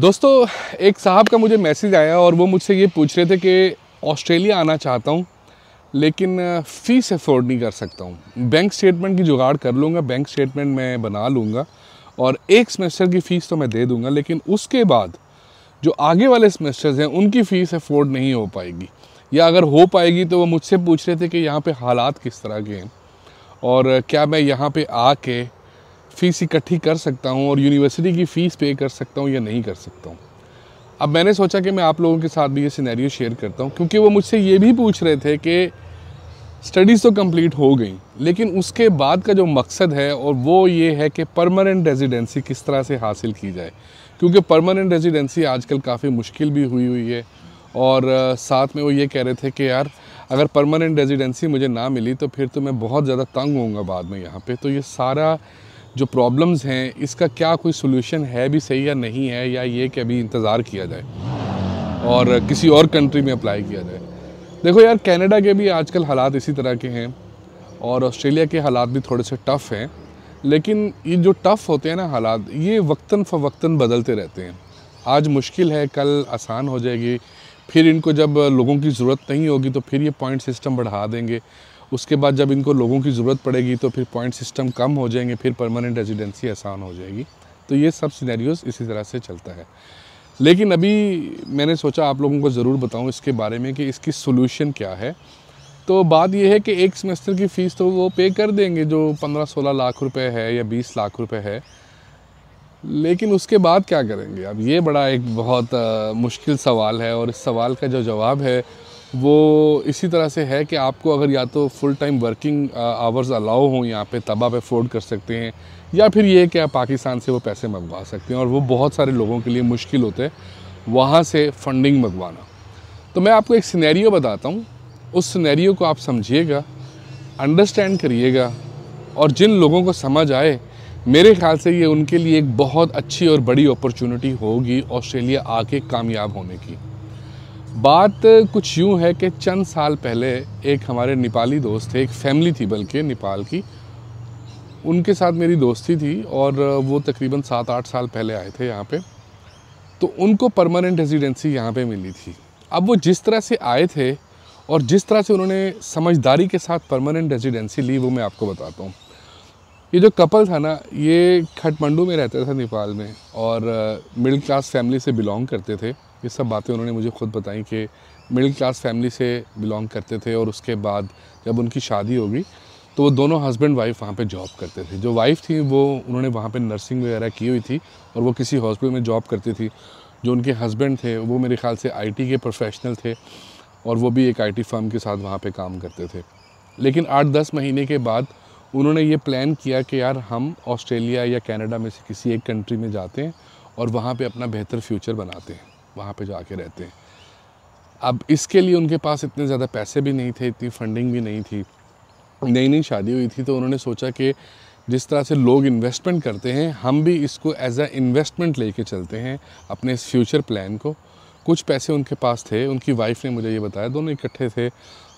दोस्तों एक साहब का मुझे मैसेज आया और वो मुझसे ये पूछ रहे थे कि ऑस्ट्रेलिया आना चाहता हूँ लेकिन फ़ीस अफोर्ड नहीं कर सकता हूँ बैंक स्टेटमेंट की जुगाड़ कर लूँगा बैंक स्टेटमेंट मैं बना लूँगा और एक सेमेस्टर की फ़ीस तो मैं दे दूँगा लेकिन उसके बाद जो आगे वाले सेमेस्टर्स हैं उनकी फ़ीस अफोर्ड नहीं हो पाएगी या अगर हो पाएगी तो वो मुझसे पूछ रहे थे कि यहाँ पे हालात किस तरह के हैं और क्या मैं यहाँ पे आके फ़ीस इकट्ठी कर सकता हूँ और यूनिवर्सिटी की फ़ीस पे कर सकता हूँ या नहीं कर सकता हूँ अब मैंने सोचा कि मैं आप लोगों के साथ भी ये सिनेरियो शेयर करता हूँ क्योंकि वो मुझसे ये भी पूछ रहे थे कि स्टडीज़ तो कंप्लीट हो गई लेकिन उसके बाद का जो मकसद है और वो ये है कि परमानेंट रेजिडेंसी किस तरह से हासिल की जाए क्योंकि परमानेंट रेजिडेंसी आजकल काफ़ी मुश्किल भी हुई हुई है और साथ में वो ये कह रहे थे कि यार अगर परमानेंट रेजिडेंसी मुझे ना मिली तो फिर तो मैं बहुत ज़्यादा तंग होऊंगा बाद में यहाँ पे तो ये सारा जो प्रॉब्लम्स हैं इसका क्या कोई सोल्यूशन है भी सही या नहीं है या ये कि अभी इंतज़ार किया जाए और किसी और कंट्री में अप्लाई किया जाए देखो यार कनाडा के भी आजकल हालात इसी तरह के हैं और ऑस्ट्रेलिया के हालात भी थोड़े से टफ़ हैं लेकिन ये जो टफ़ होते हैं ना हालात ये वक्ता फ़वक्ता बदलते रहते हैं आज मुश्किल है कल आसान हो जाएगी फिर इनको जब लोगों की ज़रूरत नहीं होगी तो फिर ये पॉइंट सिस्टम बढ़ा देंगे उसके बाद जब इनको लोगों की ज़रूरत पड़ेगी तो फिर पॉइंट सिस्टम कम हो जाएंगे फिर परमानेंट रेजिडेंसी आसान हो जाएगी तो ये सब सिनेरियोस इसी तरह से चलता है लेकिन अभी मैंने सोचा आप लोगों को ज़रूर बताऊं इसके बारे में कि इसकी सोल्यूशन क्या है तो बात यह है कि एक सेमेस्टर की फ़ीस तो वो पे कर देंगे जो पंद्रह सोलह लाख रुपये है या बीस लाख रुपये है लेकिन उसके बाद क्या करेंगे अब ये बड़ा एक बहुत आ, मुश्किल सवाल है और इस सवाल का जो जवाब है वो इसी तरह से है कि आपको अगर या तो full time working hours allow हों यहाँ पे तब आप अफोर्ड कर सकते हैं या फिर ये कि आप पाकिस्तान से वो पैसे मंगवा सकते हैं और वो बहुत सारे लोगों के लिए मुश्किल होते हैं वहाँ से फंडिंग मंगवाना तो मैं आपको एक सिनेरियो बताता हूँ उस सिनेरियो को आप समझिएगा अंडरस्टैंड करिएगा और जिन लोगों को समझ आए मेरे ख्याल से ये उनके लिए एक बहुत अच्छी और बड़ी अपॉर्चुनिटी होगी ऑस्ट्रेलिया आके कामयाब होने की बात कुछ यूँ है कि चंद साल पहले एक हमारे नेपाली दोस्त थे एक फैमिली थी बल्कि नेपाल की उनके साथ मेरी दोस्ती थी और वो तकरीबन सात आठ साल पहले आए थे यहाँ पे तो उनको परमानेंट रेजिडेंसी यहाँ पे मिली थी अब वो जिस तरह से आए थे और जिस तरह से उन्होंने समझदारी के साथ परमानेंट रेजिडेंसी ली वो मैं आपको बताता हूँ ये जो कपल था ना ये खटमंडू में रहता था नेपाल में और मिडिल क्लास फैमिली से बिलोंग करते थे ये सब बातें उन्होंने मुझे खुद बताई कि मिडिल क्लास फैमिली से बिलोंग करते थे और उसके बाद जब उनकी शादी होगी तो वो दोनों हस्बैंड वाइफ वहाँ पे जॉब करते थे जो वाइफ थी वो उन्होंने वहाँ पे नर्सिंग वगैरह की हुई थी और वो किसी हॉस्पिटल में जॉब करती थी जो उनके हस्बैंड थे वो मेरे ख्याल से आईटी के प्रोफेशनल थे और वो भी एक आईटी फर्म के साथ वहाँ पे काम करते थे लेकिन आठ दस महीने के बाद उन्होंने ये प्लान किया कि यार हम ऑस्ट्रेलिया या कनाडा में से किसी एक कंट्री में जाते हैं और वहाँ पे अपना बेहतर फ्यूचर बनाते हैं वहाँ पे जाके रहते हैं अब इसके लिए उनके पास इतने ज़्यादा पैसे भी नहीं थे इतनी फंडिंग भी नहीं थी नई नई शादी हुई थी तो उन्होंने सोचा कि जिस तरह से लोग इन्वेस्टमेंट करते हैं हम भी इसको एज अ इन्वेस्टमेंट लेके चलते हैं अपने इस फ्यूचर प्लान को कुछ पैसे उनके पास थे उनकी वाइफ ने मुझे ये बताया दोनों इकट्ठे थे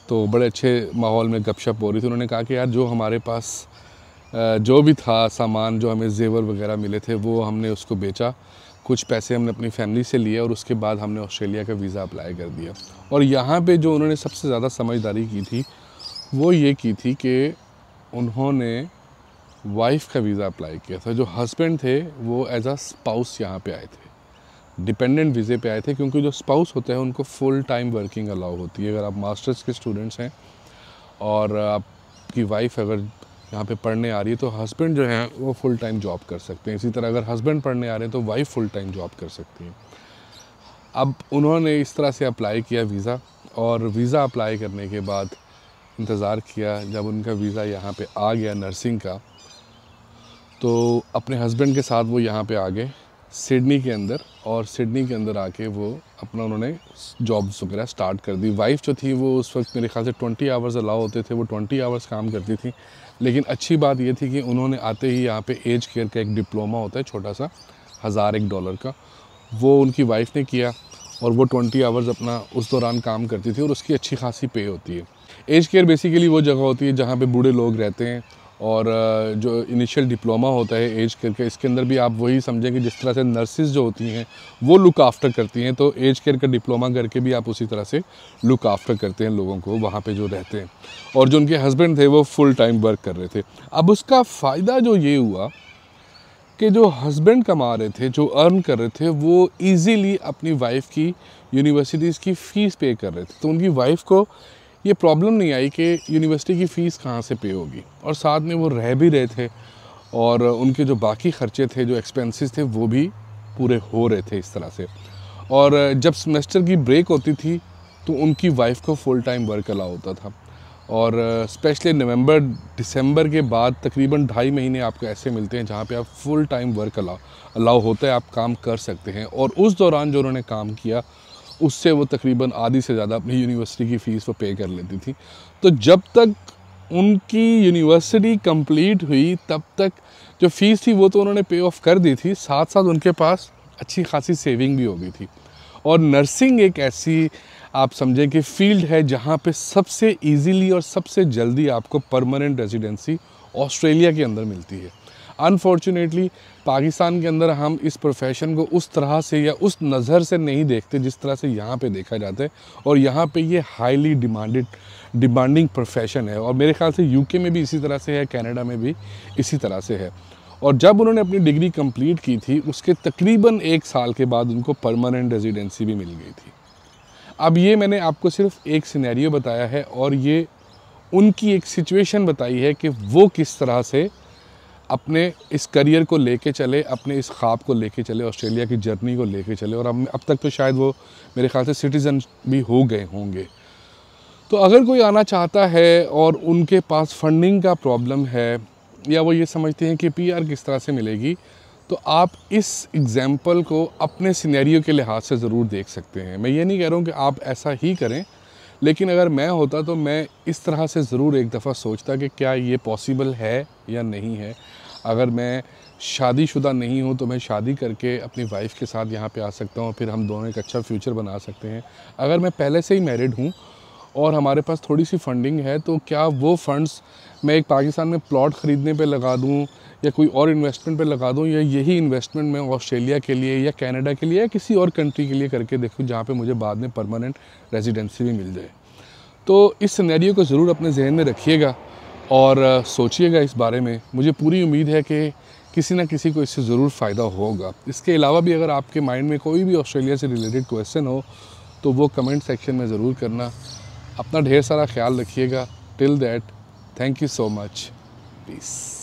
तो बड़े अच्छे माहौल में गपशप हो रही थी उन्होंने कहा कि यार जो हमारे पास जो भी था सामान जो हमें जेवर वगैरह मिले थे वो हमने उसको बेचा कुछ पैसे हमने अपनी फैमिली से लिए और उसके बाद हमने ऑस्ट्रेलिया का वीज़ा अप्लाई कर दिया और यहाँ पे जो उन्होंने सबसे ज़्यादा समझदारी की थी वो ये की थी कि उन्होंने वाइफ़ का वीज़ा अप्लाई किया था जो हस्बैंड थे वो एज आ स्पाउस यहाँ पे आए थे डिपेंडेंट वीज़े पे आए थे क्योंकि जो स्पाउस होते हैं उनको फुल टाइम वर्किंग अलाउ होती है अगर आप मास्टर्स के स्टूडेंट्स हैं और आपकी वाइफ अगर यहाँ पे पढ़ने आ रही है तो हस्बैंड जो है वो फुल टाइम जॉब कर सकते हैं इसी तरह अगर हस्बैंड पढ़ने आ रहे हैं तो वाइफ फुल टाइम जॉब कर सकती है अब उन्होंने इस तरह से अप्लाई किया वीज़ा और वीज़ा अप्लाई करने के बाद इंतज़ार किया जब उनका वीज़ा यहाँ पे आ गया नर्सिंग का तो अपने हस्बैंड के साथ वो यहाँ पे आ गए सिडनी के अंदर और सिडनी के अंदर आके वो अपना उन्होंने जॉब्स वगैरह स्टार्ट कर दी वाइफ जो थी वो उस वक्त मेरे ख्याल से ट्वेंटी आवर्स अलाउ होते थे वो ट्वेंटी आवर्स काम करती थी लेकिन अच्छी बात ये थी कि उन्होंने आते ही यहाँ पे एज केयर का एक डिप्लोमा होता है छोटा सा हज़ार एक डॉलर का वो उनकी वाइफ ने किया और वो ट्वेंटी आवर्स अपना उस दौरान काम करती थी और उसकी अच्छी खासी पे होती है एज केयर बेसिकली वो जगह होती है जहाँ पर बूढ़े लोग रहते हैं और जो इनिशियल डिप्लोमा होता है एज केयर का इसके अंदर भी आप वही समझें कि जिस तरह से नर्सिस जो होती हैं वो लुक आफ्टर करती हैं तो एज केयर का डिप्लोमा करके भी आप उसी तरह से लुक आफ्टर करते हैं लोगों को वहाँ पे जो रहते हैं और जो उनके हस्बैंड थे वो फुल टाइम वर्क कर रहे थे अब उसका फ़ायदा जो ये हुआ कि जो हस्बैंड कमा रहे थे जो अर्न कर रहे थे वो ईज़िली अपनी वाइफ की यूनिवर्सिटीज़ की फ़ीस पे कर रहे थे तो उनकी वाइफ को ये प्रॉब्लम नहीं आई कि यूनिवर्सिटी की फ़ीस कहाँ से पे होगी और साथ में वो रह भी रहे थे और उनके जो बाकी ख़र्चे थे जो एक्सपेंसेस थे वो भी पूरे हो रहे थे इस तरह से और जब सेमेस्टर की ब्रेक होती थी तो उनकी वाइफ को फुल टाइम वर्क अला होता था और स्पेशली नवंबर दिसंबर के बाद तकरीबन ढाई महीने आपको ऐसे मिलते हैं जहाँ पे आप full time work allow allow होता है आप काम कर सकते हैं और उस दौरान जो उन्होंने काम किया उससे वो तकरीबन आधी से ज़्यादा अपनी यूनिवर्सिटी की फ़ीस वो पे कर लेती थी तो जब तक उनकी यूनिवर्सिटी कंप्लीट हुई तब तक जो फ़ीस थी वो तो उन्होंने पे ऑफ कर दी थी साथ साथ उनके पास अच्छी खासी सेविंग भी हो गई थी और नर्सिंग एक ऐसी आप समझें कि फील्ड है जहाँ पे सबसे इजीली और सबसे जल्दी आपको परमानेंट रेजिडेंसी ऑस्ट्रेलिया के अंदर मिलती है अनफॉर्चुनेटली पाकिस्तान के अंदर हम इस प्रोफेशन को उस तरह से या उस नज़र से नहीं देखते जिस तरह से यहाँ पे देखा जाता है और यहाँ पे ये हाईली डिमांडेड डिमांडिंग प्रोफेशन है और मेरे ख्याल से यूके में भी इसी तरह से है कनाडा में भी इसी तरह से है और जब उन्होंने अपनी डिग्री कंप्लीट की थी उसके तकरीबन एक साल के बाद उनको परमानेंट रेजिडेंसी भी मिल गई थी अब ये मैंने आपको सिर्फ एक सिनेरियो बताया है और ये उनकी एक सिचुएशन बताई है कि वो किस तरह से अपने इस करियर को लेके चले अपने इस ख्वाब को लेके चले ऑस्ट्रेलिया की जर्नी को लेके चले और अब अब तक तो शायद वो मेरे ख्याल से सिटीज़न भी हो गए होंगे तो अगर कोई आना चाहता है और उनके पास फंडिंग का प्रॉब्लम है या वो ये समझते हैं कि पीआर किस तरह से मिलेगी तो आप इस एग्ज़ैम्पल को अपने सिनेरियो के लिहाज से ज़रूर देख सकते हैं मैं ये नहीं कह रहा हूँ कि आप ऐसा ही करें लेकिन अगर मैं होता तो मैं इस तरह से ज़रूर एक दफ़ा सोचता कि क्या ये पॉसिबल है या नहीं है अगर मैं शादीशुदा नहीं हूँ तो मैं शादी करके अपनी वाइफ़ के साथ यहाँ पे आ सकता हूँ फिर हम दोनों एक अच्छा फ्यूचर बना सकते हैं अगर मैं पहले से ही मैरिड हूँ और हमारे पास थोड़ी सी फंडिंग है तो क्या वो फंड्स मैं एक पाकिस्तान में प्लॉट ख़रीदने पे लगा दूँ या कोई और इन्वेस्टमेंट पे लगा दूँ या यही इन्वेस्टमेंट मैं ऑस्ट्रेलिया के लिए या कनाडा के लिए या किसी और कंट्री के लिए करके देखूँ जहाँ पे मुझे बाद में परमानेंट रेजिडेंसी भी मिल जाए तो इस सिनेरियो को ज़रूर अपने जहन में रखिएगा और सोचिएगा इस बारे में मुझे पूरी उम्मीद है कि किसी ना किसी को इससे ज़रूर फ़ायदा होगा इसके अलावा भी अगर आपके माइंड में कोई भी ऑस्ट्रेलिया से रिलेटेड क्वेश्चन हो तो वो कमेंट सेक्शन में ज़रूर करना अपना ढेर सारा ख्याल रखिएगा till that thank you so much piece